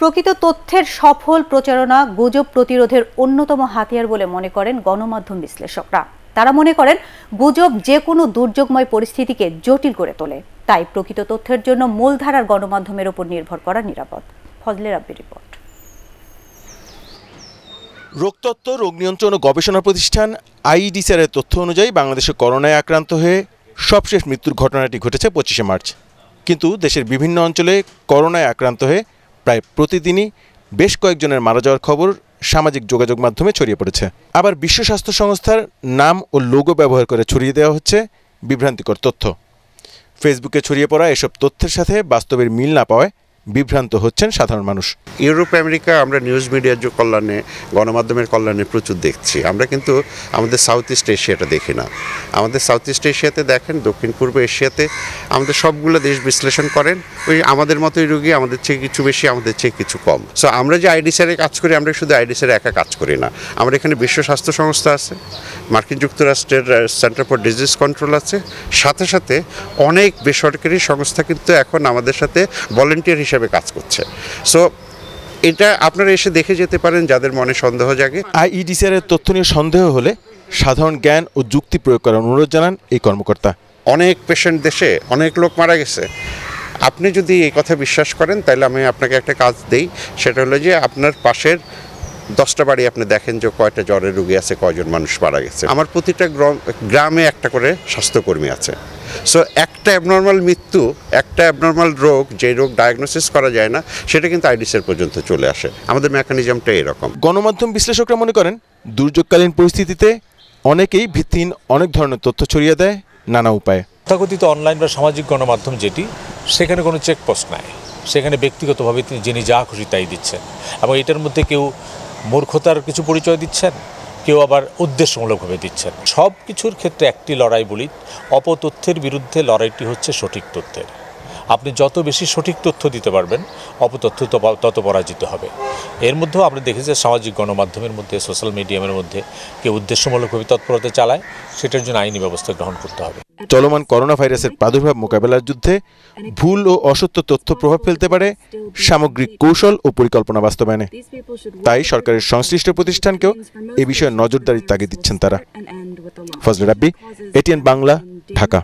প্রকৃত তথ্যের সফল প্রচারণা গুজব প্রতিরোধের অন্যতম হাতিয়ার বলে মনে করেন গণমাধ্যম বিশ্লেষকরা তারা মনে করেন গুজব যে কোনো দুর্যোগময় পরিস্থিতিকে জটিল করে তোলে তাই প্রকৃত তথ্যের জন্য মূলধারার গণমাধ্যমের ওপর নির্ভর করা নিরাপদ ফজলে আব্বি রিপোর্ট রোগতত্ত্ব রোগ নিয়ন্ত্রণ ও গবেষণা প্রতিষ্ঠান আইডিসের তথ্য অনুযায়ী বাংলাদেশে করোনায় আক্রান্ত হয়ে সবশেষ মৃত্যুর ঘটনাটি ঘটেছে পঁচিশে মার্চ কিন্তু দেশের বিভিন্ন অঞ্চলে করোনায় আক্রান্ত হয়ে প্রায় প্রতিদিনই বেশ কয়েকজনের মারা যাওয়ার খবর সামাজিক যোগাযোগ মাধ্যমে ছড়িয়ে পড়েছে আবার বিশ্ব স্বাস্থ্য সংস্থার নাম ও লোগো ব্যবহার করে ছড়িয়ে দেওয়া হচ্ছে বিভ্রান্তিকর তথ্য ফেসবুকে ছড়িয়ে পড়া এসব তথ্যের সাথে বাস্তবের মিল না পাওয়ায় বিভ্রান্ত হচ্ছেন সাধারণ মানুষ ইউরোপ আমেরিকা আমরা নিউজ মিডিয়ার যে কল্যাণে গণমাধ্যমের কল্যাণে প্রচুর দেখছি আমরা কিন্তু আমাদের সাউথ ইস্ট এশিয়াটা দেখি না আমাদের সাউথ ইস্ট এশিয়াতে দেখেন দক্ষিণ পূর্ব এশিয়াতে আমাদের সবগুলো দেশ বিশ্লেষণ করেন ওই আমাদের মতোই রুগী আমাদের চেয়ে কিছু বেশি আমাদের চেয়ে কিছু কম সো আমরা যে স্যারে কাজ করি আমরা শুধু স্যারে একা কাজ করি না আমরা এখানে বিশ্ব স্বাস্থ্য সংস্থা আছে মার্কিন যুক্তরাষ্ট্রের সেন্টার ফর ডিজিজ কন্ট্রোল আছে সাথে সাথে অনেক বেসরকারি সংস্থা কিন্তু এখন আমাদের সাথে ভলেন্টিয়ার হিসেবে হিসেবে কাজ করছে সো এটা আপনারা এসে দেখে যেতে পারেন যাদের মনে সন্দেহ জাগে আইইডিসিআর এর তথ্য নিয়ে সন্দেহ হলে সাধারণ জ্ঞান ও যুক্তি প্রয়োগ করার অনুরোধ জানান এই কর্মকর্তা অনেক পেশেন্ট দেশে অনেক লোক মারা গেছে আপনি যদি এই কথা বিশ্বাস করেন তাহলে আমি আপনাকে একটা কাজ দেই সেটা হলো যে আপনার পাশের দশটা বাড়ি আপনি দেখেন যে কয়টা জ্বরের রুগী আছে কয়জন মানুষ মারা গেছে আমার প্রতিটা গ্রামে একটা করে স্বাস্থ্যকর্মী আছে সো একটা অ্যাবনর্মাল মৃত্যু একটা অ্যাবনর্মাল রোগ যে রোগ ডায়াগনোসিস করা যায় না সেটা কিন্তু আইডিসের পর্যন্ত চলে আসে আমাদের মেকানিজমটা এরকম গণমাধ্যম বিশ্লেষকরা মনে করেন দুর্যোগকালীন পরিস্থিতিতে অনেকেই ভিত্তিহীন অনেক ধরনের তথ্য ছড়িয়ে দেয় নানা উপায়ে তথাকথিত অনলাইন বা সামাজিক গণমাধ্যম যেটি সেখানে কোনো চেকপোস্ট নাই সেখানে ব্যক্তিগতভাবে তিনি যিনি যা খুশি তাই দিচ্ছেন এবং এটার মধ্যে কেউ মূর্খতার কিছু পরিচয় দিচ্ছেন কেউ আবার উদ্দেশ্যমূলকভাবে দিচ্ছেন সব কিছুর ক্ষেত্রে একটি লড়াই বলি অপতথ্যের বিরুদ্ধে লড়াইটি হচ্ছে সঠিক তথ্যের আপনি যত বেশি সঠিক তথ্য দিতে পারবেন অপতথ্য তত পরাজিত হবে এর মধ্যেও দেখে যে সামাজিক গণমাধ্যমের মধ্যে সোশ্যাল মিডিয়ামের মধ্যে কেউ উদ্দেশ্যমূলকভাবে তৎপরতা চালায় সেটার জন্য আইনি ব্যবস্থা গ্রহণ করতে হবে চলমান করোনা ভাইরাসের প্রাদুর্ভাব মোকাবেলার যুদ্ধে ভুল ও অসত্য তথ্য প্রভাব ফেলতে পারে সামগ্রিক কৌশল ও পরিকল্পনা বাস্তবায়নে তাই সরকারের সংশ্লিষ্ট প্রতিষ্ঠানকেও এ বিষয়ে নজরদারির তাগিদ দিচ্ছেন তারা ফজলে রাব্বি এটিএন বাংলা ঢাকা